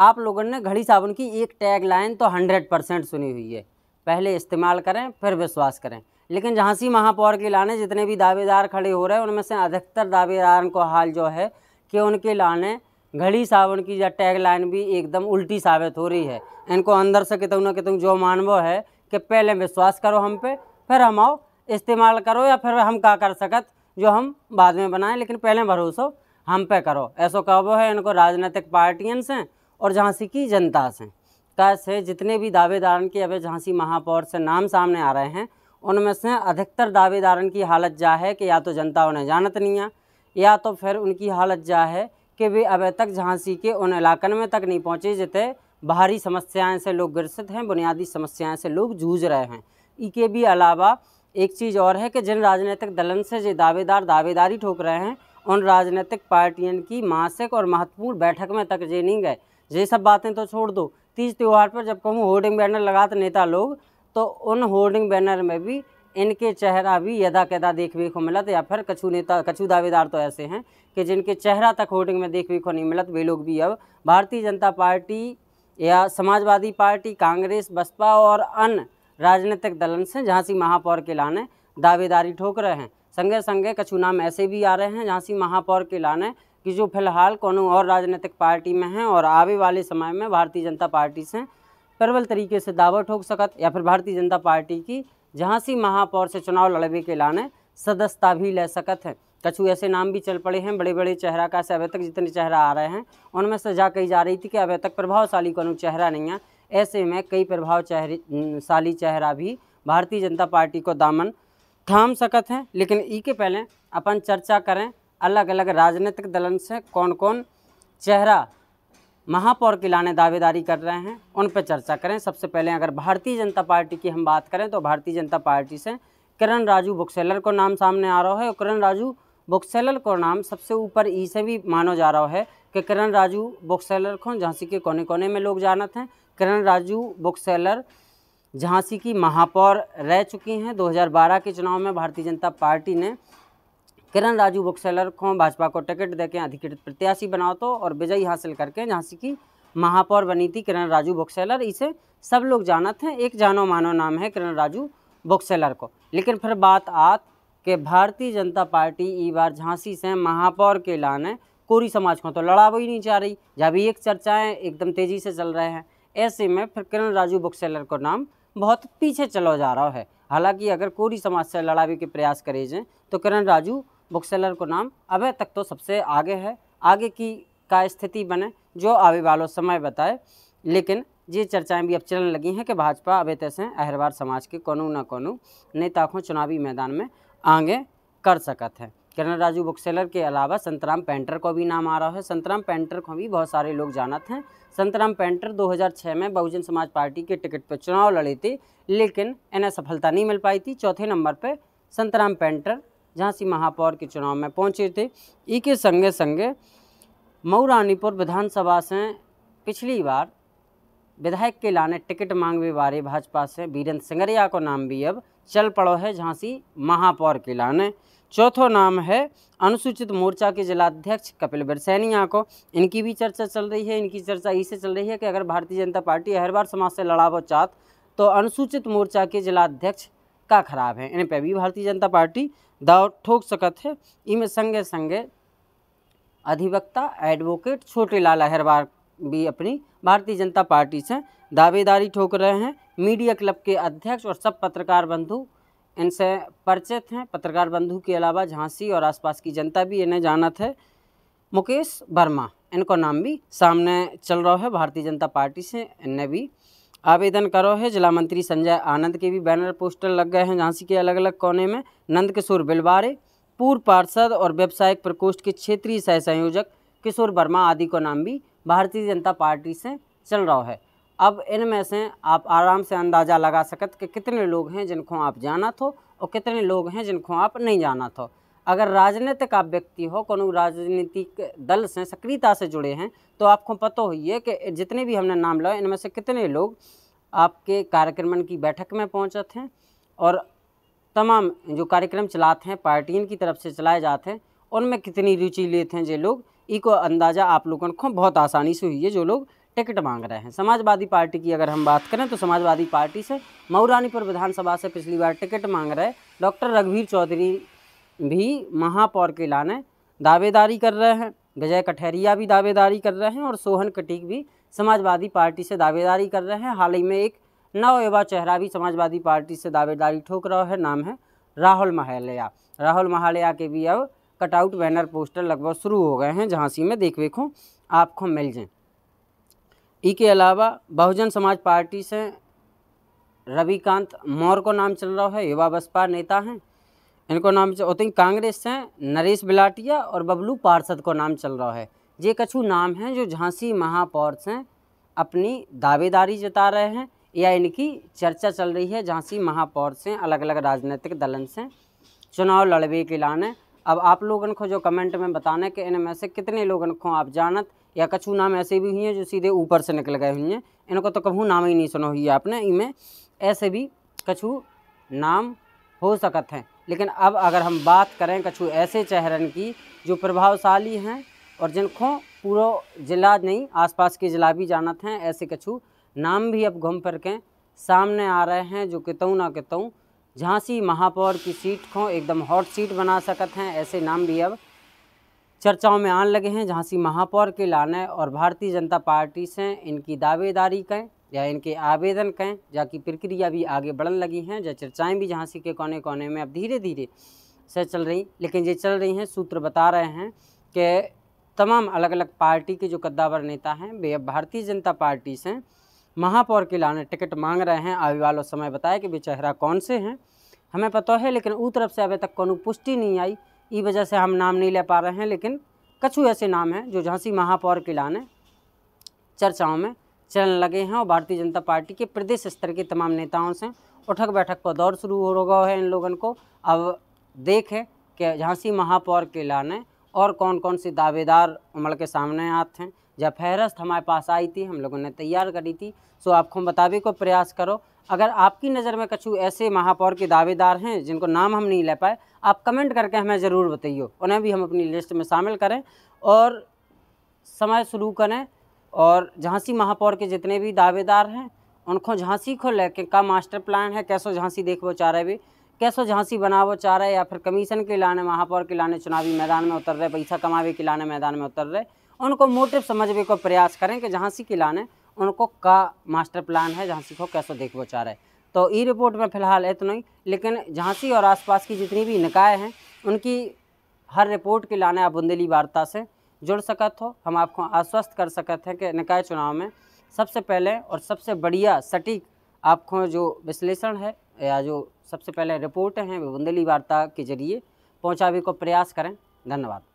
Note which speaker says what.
Speaker 1: आप लोगों ने घड़ी साबुन की एक टैग लाइन तो हंड्रेड परसेंट सुनी हुई है पहले इस्तेमाल करें फिर विश्वास करें लेकिन झांसी महापौर के लाने जितने भी दावेदार खड़े हो रहे हैं उनमें से अधिकतर दावेदार को हाल जो है कि उनके लाने घड़ी साबुन की या टैग लाइन भी एकदम उल्टी साबित हो रही है इनको अंदर से कितु ना कितु जो मानवो है कि पहले विश्वास करो हम पे फिर हम आओ इस्तेमाल करो या फिर हम का कर सकत जो हम बाद में बनाएं लेकिन पहले भरोसो हम पे करो ऐसा कहो है इनको राजनीतिक पार्टियन से और झांसी की जनता से से जितने भी दावेदार के अब झांसी महापौर से नाम सामने आ रहे हैं उनमें से अधिकतर दावेदारन की हालत जा है कि या तो जनता उन्हें जानत नहीं है या तो फिर उनकी हालत जा है कि वे अब तक झांसी के उन इलाकन में तक नहीं पहुँचे जितने बाहरी समस्याएं से लोग ग्रसित हैं बुनियादी समस्याएं से लोग जूझ रहे हैं इके भी अलावा एक चीज़ और है कि जिन राजनीतिक दलन से जो दावेदार दावेदारी ठोक रहे हैं उन राजनीतिक पार्टियों की मासिक और महत्वपूर्ण बैठक में तक जे नहीं गए ये सब बातें तो छोड़ दो तीज त्यौहार पर जब कहूँ होर्डिंग बैनर लगाते नेता लोग तो उन होर्डिंग बैनर में भी इनके चेहरा भी यदा कैदा देखने को मिलत या फिर कछू नेता कछु दावेदार तो ऐसे हैं कि जिनके चेहरा तक होर्डिंग में देखने को नहीं मिलत वे लोग भी अब भारतीय जनता पार्टी या समाजवादी पार्टी कांग्रेस बसपा और अन्य राजनीतिक दलन से झांसी महापौर के लाने दावेदारी ठोक रहे हैं संगे संगे कछू नाम ऐसे भी आ रहे हैं झांसी महापौर के लाने कि जो फिलहाल कौनों और राजनीतिक पार्टी में हैं और आवे वाले समय में भारतीय जनता पार्टी से प्रबल तरीके से दावा ठोक सकत या फिर भारतीय जनता पार्टी की झांसी महापौर से चुनाव लड़वे के लाने सदस्यता भी ले सकत है कछु ऐसे नाम भी चल पड़े हैं बड़े बड़े चेहरा का से अभी तक जितने चेहरा आ रहे हैं उनमें सजा कही जा रही थी कि अभी तक प्रभावशाली कौन चेहरा नहीं है ऐसे में कई प्रभावशाली चेहरा भी भारतीय जनता पार्टी को दामन थाम सकत हैं लेकिन ई के पहले अपन चर्चा करें अलग अलग राजनीतिक दलन से कौन कौन चेहरा महापौर की लाने दावेदारी कर रहे हैं उन पर चर्चा करें सबसे पहले अगर भारतीय जनता पार्टी की हम बात करें तो भारतीय जनता पार्टी से किरण राजू बुक्सेलर को नाम सामने आ रहा है और किरण राजू बुक्सेलर को नाम सबसे ऊपर ई से भी मानो जा रहा है कि किरण राजू बुक्सेलर को झांसी के कोने कोने में लोग जानते हैं किरण राजू बुक्सेलर झांसी की महापौर रह चुकी हैं 2012 के चुनाव में भारतीय जनता पार्टी ने किरण राजू बुकसेलर को भाजपा को टिकट देके अधिकृत प्रत्याशी बनाओ तो और विजयी हासिल करके झांसी की महापौर बनी थी किरण राजू बुकसेलर इसे सब लोग जानते हैं एक जानो मानो नाम है किरण राजू बुकसेलर को लेकिन फिर बात आत के भारतीय जनता पार्टी ई बार झांसी से महापौर के लाने कोरी समाज को तो लड़ा ही नहीं चाह रही जहाँ भी एक चर्चाएँ एकदम तेज़ी से चल रहे हैं ऐसे में फिर किरण राजू बुकसेलर को नाम बहुत पीछे चला जा रहा है हालांकि अगर कोरी समाज से लड़ावे के प्रयास करे जाएँ तो किरण राजू बुक सेलर को नाम अब तक तो सबसे आगे है आगे की का स्थिति बने जो आवे वालों समय बताए लेकिन ये चर्चाएं भी अब चलने लगी हैं कि भाजपा अब तैसे अहरवार समाज के कोनो न कोनो नेता को चुनावी मैदान में आगे कर सकत है किरण राजू बुकसेलर के अलावा संतराम पेंटर को भी नाम आ रहा है संतराम पेंटर को भी बहुत सारे लोग जानते हैं संतराम पेंटर 2006 में बहुजन समाज पार्टी के टिकट पर चुनाव लड़े थे लेकिन इन्हें सफलता नहीं मिल पाई थी चौथे नंबर पर संतराम पेंटर झांसी महापौर के चुनाव में पहुंचे थे ई के संगे संगे मऊ रानीपुर विधानसभा से पिछली बार विधायक के लाने टिकट मांगवे बारे भाजपा से बीरेंद्र सिंगरिया को नाम भी अब चल पड़ो है झांसी महापौर के लाने चौथो नाम है अनुसूचित मोर्चा के जिलाध्यक्ष कपिल बिरसैनिया को इनकी भी चर्चा चल रही है इनकी चर्चा इसे चल रही है कि अगर भारतीय जनता पार्टी हर बार समाज से लड़ाव चाहत तो अनुसूचित मोर्चा के जिलाध्यक्ष का खराब है इन पे भी भारतीय जनता पार्टी दाव ठोक सकत है इनमें संगे संगे अधिवक्ता एडवोकेट छोटे लाल अहरवार भी अपनी भारतीय जनता पार्टी से दावेदारी ठोक रहे हैं मीडिया क्लब के अध्यक्ष और सब पत्रकार बंधु इनसे परिचित हैं पत्रकार बंधु के अलावा झांसी और आसपास की जनता भी इन्हें जाना है मुकेश वर्मा इनको नाम भी सामने चल रहा है भारतीय जनता पार्टी से इन्हें भी आवेदन करो है जिला मंत्री संजय आनंद के भी बैनर पोस्टर लग गए हैं झांसी के अलग अलग कोने में नंद किशोर बिलवारे पूर्व पार्षद और व्यावसायिक प्रकोष्ठ के क्षेत्रीय सह संयोजक किशोर वर्मा आदि का नाम भी भारतीय जनता पार्टी से चल रहा है अब इनमें से आप आराम से अंदाज़ा लगा सकत कि कितने लोग हैं जिनको आप जाना थो और कितने लोग हैं जिनको आप नहीं जाना थो अगर राजनीतिक आप व्यक्ति हो को राजनीतिक दल से सक्रियता से जुड़े हैं तो आपको पता ये कि जितने भी हमने नाम लाए इनमें से कितने लोग आपके कार्यक्रम की बैठक में पहुँचे थे और तमाम जो कार्यक्रम चलाते हैं पार्टियों की तरफ से चलाए जाते हैं उनमें कितनी रुचि लिए थे जो लोग इको अंदाज़ा आप लोगों को बहुत आसानी से हुई है जो लोग टिकट मांग रहे हैं समाजवादी पार्टी की अगर हम बात करें तो समाजवादी पार्टी से मऊरानीपुर विधानसभा से पिछली बार टिकट मांग रहे डॉक्टर रघुवीर चौधरी भी महापौर के लाने दावेदारी कर रहे हैं विजय कठहरिया भी दावेदारी कर रहे हैं और सोहन कटीक भी समाजवादी पार्टी से दावेदारी कर रहे हैं हाल ही में एक नव युवा चेहरा भी समाजवादी पार्टी से दावेदारी ठोक रहा है नाम है राहुल महालया राहुल महालया के भी अब कटआउट बैनर पोस्टर लगभग शुरू हो गए हैं झांसी में देख वेखों आपको मिल जाए इसके अलावा बहुजन समाज पार्टी से रविकांत मौर को नाम चल रहा है युवा बसपा नेता हैं इनको नाम ओतन कांग्रेस से नरेश बिलाटिया और बबलू पार्षद को नाम चल रहा है ये कछु नाम हैं जो झांसी महापौर से अपनी दावेदारी जता रहे हैं या इनकी चर्चा चल रही है झांसी महापौर से अलग अलग राजनीतिक दलन से चुनाव लड़वे के लाने अब आप लोगों को जो कमेंट में बताने के इनमें से कितने लोगों को आप जानत या कछु नाम ऐसे भी हुई हैं जो सीधे ऊपर से निकल गए हुई हैं इनको तो कभी नाम ही नहीं सुना हुई है आपने इनमें ऐसे भी कछु नाम हो सकत हैं लेकिन अब अगर हम बात करें कछु ऐसे चेहरन की जो प्रभावशाली हैं और जिनको पूरा जिला नहीं आसपास के जिला भी जानत हैं ऐसे कछु नाम भी अब घूम फिर के सामने आ रहे हैं जो कितों ना कितों झांसी महापौर की सीट को एकदम हॉट सीट बना सकते हैं ऐसे नाम भी अब चर्चाओं में आने लगे हैं झांसी महापौर के लाने और भारतीय जनता पार्टी से इनकी दावेदारी करें या इनके आवेदन कें जाकि प्रक्रिया भी आगे बढ़न लगी हैं जो चर्चाएँ भी झांसी के कोने कोने में अब धीरे धीरे से चल रही लेकिन ये चल रही हैं सूत्र बता रहे हैं कि तमाम अलग अलग पार्टी के जो कद्दावर नेता हैं वे अब भारतीय जनता पार्टी से महापौर के लाने टिकट मांग रहे हैं आने वालों समय बताया कि वे चेहरा कौन से हैं हमें पता है लेकिन ऊ तरफ से अभी तक कोनू पुष्टि नहीं आई इस वजह से हम नाम नहीं ले पा रहे हैं लेकिन कछु ऐसे नाम हैं जो झांसी महापौर के लाने चर्चाओं में चलने लगे हैं और भारतीय जनता पार्टी के प्रदेश स्तर के तमाम नेताओं से उठक बैठक का दौर शुरू हो रहा है इन लोगों को अब देखें कि झांसी महापौर के लाने और कौन कौन से दावेदार उमड़ के सामने आते हैं जब फहरस्त हमारे पास आई थी हम लोगों ने तैयार करी थी सो आपको हम मुताबिक को प्रयास करो अगर आपकी नज़र में कछु ऐसे महापौर के दावेदार हैं जिनको नाम हम नहीं ले पाए आप कमेंट करके हमें ज़रूर बताइए उन्हें भी हम अपनी लिस्ट में शामिल करें और समय शुरू करें और झांसी महापौर के जितने भी दावेदार हैं उनको झांसी को लेकर का मास्टर प्लान है कैसो झांसी वो चाह रहे भी कैसो झांसी बनावो चाह रहे या फिर कमीशन के लाने महापौर के लाने चुनावी मैदान में उतर रहे पैसा कमावे के लाने मैदान में उतर रहे उनको मोटिव समझवे को प्रयास करें कि झांसी के लाने उनको का मास्टर प्लान है झांसी को कैसो वो चाह रहे तो ई रिपोर्ट में फ़िलहाल इतना ही लेकिन झांसी और आसपास की जितनी भी निकाय हैं उनकी हर रिपोर्ट के लाने आप बुंदेली वार्ता से जुड़ सकत हो हम आपको आश्वस्त कर सकते हैं कि निकाय चुनाव में सबसे पहले और सबसे बढ़िया सटीक आपको जो विश्लेषण है या जो सबसे पहले रिपोर्ट हैं वो बुंदेली वार्ता के जरिए पहुँचावे को प्रयास करें धन्यवाद